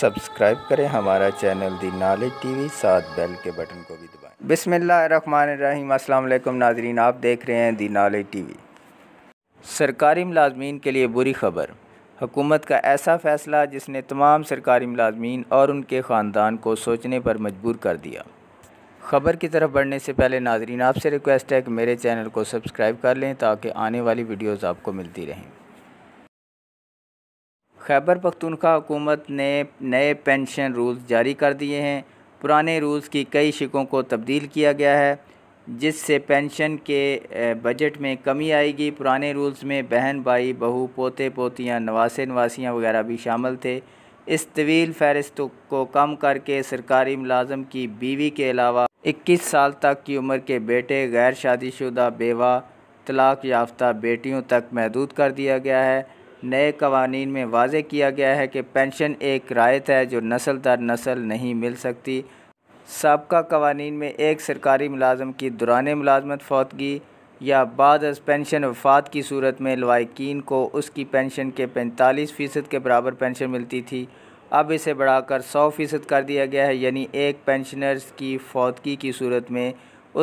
subscribe करें हमारा channel the knowledge TV साथ बेल के बटन को भी दबाएं बिसमीम अल्लाम नाजरीन आप देख रहे हैं दी नॉलेज टीवी सरकारी मुलाजमीन के लिए बुरी खबर हुकूमत का ऐसा फ़ैसला जिसने तमाम सरकारी मुलाजमीन और उनके ख़ानदान को सोचने पर मजबूर कर दिया खबर की तरफ बढ़ने से पहले नाजरीन आपसे रिक्वेस्ट है कि मेरे चैनल को सब्सक्राइब कर लें ताकि आने वाली वीडियोज़ आपको मिलती रहें खैबर पख्तूनख्वा हुकूमत ने नए पेंशन रूल्स जारी कर दिए हैं पुराने रूल्स की कई शिकों को तब्दील किया गया है जिससे पेंशन के बजट में कमी आएगी पुराने रूल्स में बहन भाई बहू पोते पोतियां नवासे नवासियां वगैरह भी शामिल थे इस तवील फहरिस्त को कम करके सरकारी मुलाजम की बीवी के अलावा 21 साल तक की उम्र के बेटे गैर शादीशुदा बेवा तलाक याफ्ता बेटियों तक महदूद कर दिया गया है नए कवानी में वाज किया गया है कि पेंशन एक रायत है जो नसल दर नसल नहीं मिल सकती सबका कवानीन में एक सरकारी मुलाजम की दुरान मुलाजमत फौतगी या बाद अज पेंशन वफात की सूरत में लवाकिन को उसकी पेंशन के पैंतालीस फ़ीसद के बराबर पेंशन मिलती थी अब इसे बढ़ाकर सौ फ़ीसद कर दिया गया है यानी एक पेंशनर्स की फौतगी की सूरत में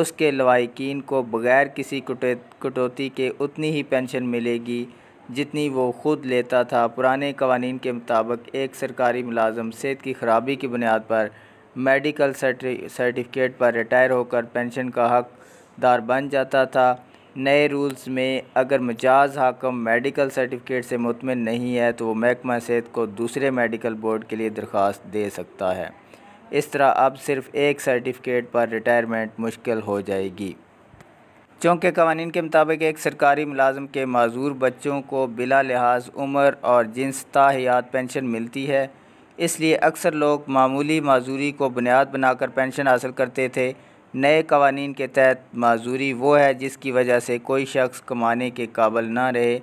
उसके लवाकिन को बग़ैर किसी कटौती के उतनी ही पेंशन मिलेगी जितनी वो खुद लेता था पुराने कवानीन के मुताबिक एक सरकारी मुलाजम सेहत की ख़राबी की बुनियाद पर मेडिकल सर्टिफिकेट पर रिटायर होकर पेंशन का हकदार बन जाता था नए रूल्स में अगर मजाज हाकम मेडिकल सर्टिफिकेट से मुतमिन नहीं है तो वो महकमा सेहत को दूसरे मेडिकल बोर्ड के लिए दरख्वास्त दे सकता है इस तरह अब सिर्फ एक सर्टिफिकेट पर रिटायरमेंट मुश्किल हो जाएगी चूँकि कवानीन के मुताबिक एक सरकारी मुलाजम के मज़ूर बच्चों को बिला लिहाज उम्र और जिन्स ताहियात पेंशन मिलती है इसलिए अक्सर लोग मामूली मजूरी को बुनियाद बनाकर पेंशन हासिल करते थे नए कवानीन के तहत मज़ूरी वो है जिसकी वजह से कोई शख्स कमाने के काबिल ना रहे